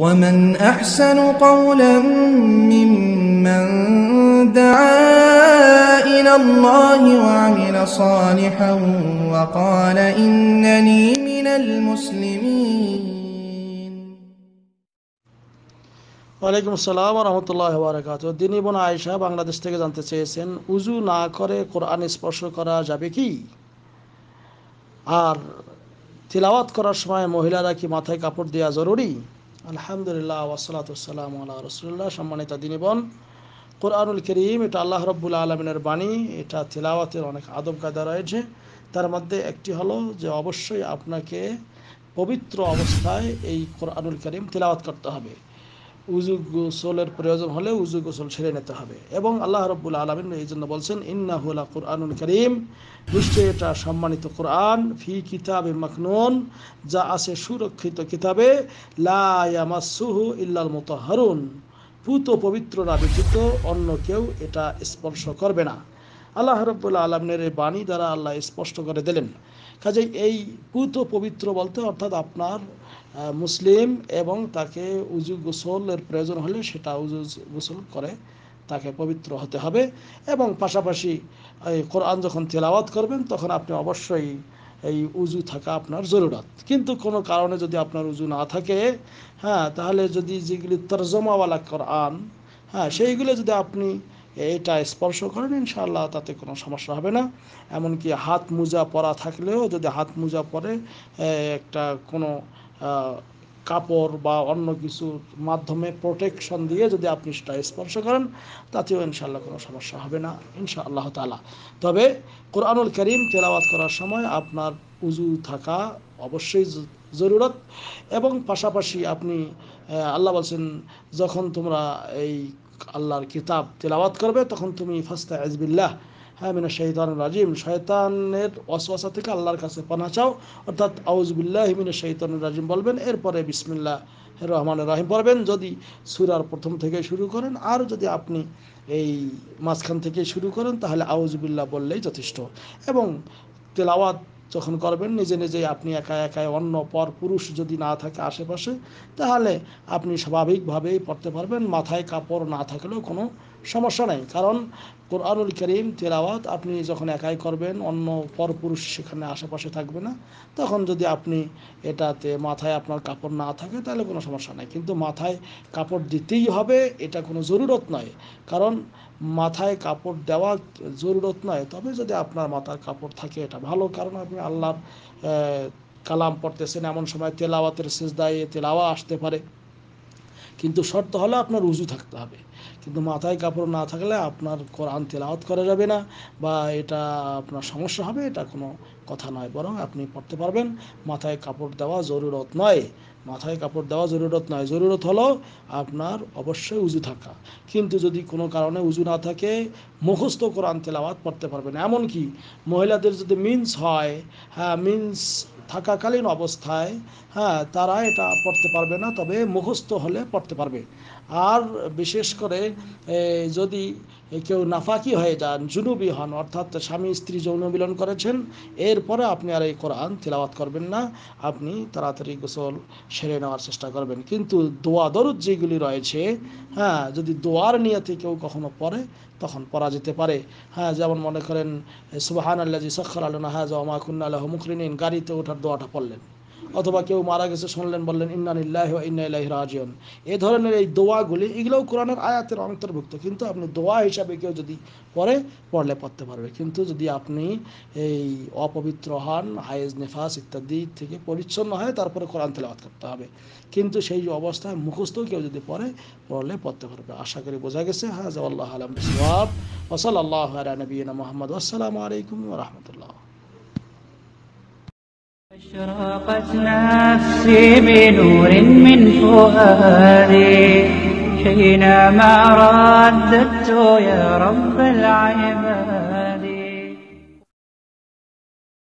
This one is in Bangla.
ومن أحسن قولا ممن دعا إلى الله وعمل صالحا وقال إنني من المسلمين ওয়ালাইকুম আসসালাম রহমতুল্লাহ বারাকাত দিন বোন আয়েশা বাংলাদেশ থেকে জানতে চেয়েছেন উজু না করে কোরআন স্পর্শ করা যাবে কি আর তিলাওয়াত করার সময় মহিলারা কি মাথায় কাপড় দেওয়া জরুরি আলহামদুলিল্লাহ ওয়াসালাতাম আল্লাহ রসুল্লাহ সম্মানিত দিনীবন কোরআনুল করিম এটা আল্লাহ রব্বুল আলমিনের বাণী এটা তিলাওয়াতের অনেক আদব কায়দা রয়েছে তার মধ্যে একটি হলো যে অবশ্যই আপনাকে পবিত্র অবস্থায় এই কোরআনুল করিম তিলাওয়াত করতে হবে উজু গোসলের প্রয়োজন হলে উজু গোসল সেরে নিতে হবে এবং আল্লাহ রব্বুল আলমিন এই জন্য বলছেন ইন্নাহুলা কোরআনুল করিম নিশ্চয়ই এটা সম্মানিত কোরআন ফি কিতাবে মাকনুন যা আছে সুরক্ষিত কিতাবে লাহু ইল্লাল মতো হারুন পুত না ব্যতীত অন্য কেউ এটা স্পর্শ করবে না আল্লাহ রব্বুল্লাহ আলমিনের এই বাণী দ্বারা আল্লাহ স্পষ্ট করে দিলেন কাজে এই কুত পবিত্র বলতে অর্থাৎ আপনার মুসলিম এবং তাকে উজু গোসলের প্রয়োজন হলে সেটা উজু গোসল করে তাকে পবিত্র হতে হবে এবং পাশাপাশি কোরআন যখন তেলাওয়াত করবেন তখন আপনি অবশ্যই এই উজু থাকা আপনার জরুরত কিন্তু কোনো কারণে যদি আপনার উজু না থাকে হ্যাঁ তাহলে যদি যেগুলি তর্জমাওয়ালা কোরআন হ্যাঁ সেইগুলো যদি আপনি এইটা স্পর্শ করেন ইনশাআল্লাহ তাতে কোনো সমস্যা হবে না এমনকি হাত মোজা পরা থাকলেও যদি হাত মোজা পরে একটা কোনো কাপড় বা অন্য কিছুর মাধ্যমে প্রোটেকশন দিয়ে যদি আপনি সেটা স্পর্শ করেন তাতেও ইনশাআল্লাহ কোনো সমস্যা হবে না ইনশাআল্লাহ তালা তবে কোরআনুল করিম তেলাওয়াত করার সময় আপনার উজু থাকা অবশ্যই জরুরত এবং পাশাপাশি আপনি আল্লাহ বলছেন যখন তোমরা এই আল্লাহর কিতাব তেলাওয়াত করবে তখন তুমি ফাস্তা আজবিল্লাহ হ্যাঁ মিনা শাহিদান রাজিম শয়তানের অসবাসা থেকে আল্লাহর কাছে পানা চাও অর্থাৎ আউজবিল্লাহ মিনা শাহিদান রাজিম বলবেন এরপরে বিসমিল্লাহ রহমান রাহিম পড়বেন যদি সুরার প্রথম থেকে শুরু করেন আর যদি আপনি এই মাঝখান থেকে শুরু করেন তাহলে আউজবিল্লাহ বললেই যথেষ্ট এবং তেলাওয়াত যখন করবেন নিজে নিজেই আপনি একা একাই অন্য পর পুরুষ যদি না থাকে আশেপাশে তাহলে আপনি স্বাভাবিকভাবেই পড়তে পারবেন মাথায় কাপড় না থাকলেও কোনো সমস্যা নাই কারণ কোরআনুল করিম তেলাওয়াত আপনি যখন একাই করবেন অন্য পরপুরুষ সেখানে আশেপাশে থাকবে না তখন যদি আপনি এটাতে মাথায় আপনার কাপড় না থাকে তাহলে কোনো সমস্যা নাই কিন্তু মাথায় কাপড় দিতেই হবে এটা কোনো জরুরত নয় কারণ মাথায় কাপড় দেওয়া জরুরত নয় তবে যদি আপনার মাথার কাপড় থাকে এটা ভালো কারণ আপনি আল্লাহর কালাম পড়তেছেন এমন সময় তেলাওয়াতের শেষ দায়ে তেলাওয়া আসতে পারে কিন্তু শর্ত হলো আপনার উজু থাকতে হবে কিন্তু মাথায় কাপড় না থাকলে আপনার কোরআন তেলাওয়াত করা যাবে না বা এটা আপনার সমস্যা হবে এটা কোনো কথা নয় বরং আপনি পড়তে পারবেন মাথায় কাপড় দেওয়া জরুরত নয় মাথায় কাপড় দেওয়া জরুরত নয় জরুরত হলো আপনার অবশ্যই উজু থাকা কিন্তু যদি কোনো কারণে উজু না থাকে মুখস্থ কোরআন তেলাওয়াত পড়তে পারবেন এমনকি মহিলাদের যদি মিন্স হয় হ্যাঁ মিন্স থাকাকালীন অবস্থায় হ্যাঁ তারা এটা পড়তে পারবে না তবে মুখস্থ হলে পড়তে পারবে আর বিশেষ করে করে যদি কেউ নাফাকি হয়ে যান জুনুবি হন অর্থাৎ স্বামী স্ত্রী যৌন মিলন করেছেন এরপরে আপনি আর এই কোরআন তিলাবাত করবেন না আপনি তাড়াতাড়ি গোসল সেরে নেওয়ার চেষ্টা করবেন কিন্তু দোয়া দরুদ যেগুলি রয়েছে হ্যাঁ যদি দোয়ার নিয়েতে কেউ কখনো পড়ে তখন পড়া যেতে পারে হ্যাঁ যেমন মনে করেন সুবাহান আল্লাহ সখর আল্লাহ হাজ ওমা কুন্না আল্লাহ মুখরিন গাড়িতে ওঠার দোয়াটা পড়লেন অথবা কেউ মারা গেছে শুনলেন বললেন ইন্নানিল্লাহ ইন্নাইল্লাহ রাজিয়ন এ ধরনের এই দোয়াগুলি এগুলোও কোরআনের আয়াতের অন্তর্ভুক্ত কিন্তু আপনি দোয়া হিসাবে কেউ যদি পড়ে পড়লে পড়তে পারবে কিন্তু যদি আপনি এই অপবিত্র হন হায়েজ নেফাস ইত্যাদি থেকে পরিচ্ছন্ন হয় তারপরে কোরআন তেলাবাদ করতে হবে কিন্তু সেই অবস্থায় মুখস্থ কেউ যদি পড়ে পড়লে পড়তে পারবে আশা করি বোঝা গেছে হ্যাঁ আল্লাহ আলম সোয়াব ওসল আল্লাহ নবীন মোহাম্মদ আসসালামু আলাইকুম রহমতুল্লাহ اشرقت نفسي بنور من فؤادي حينما رددت يا رب العباد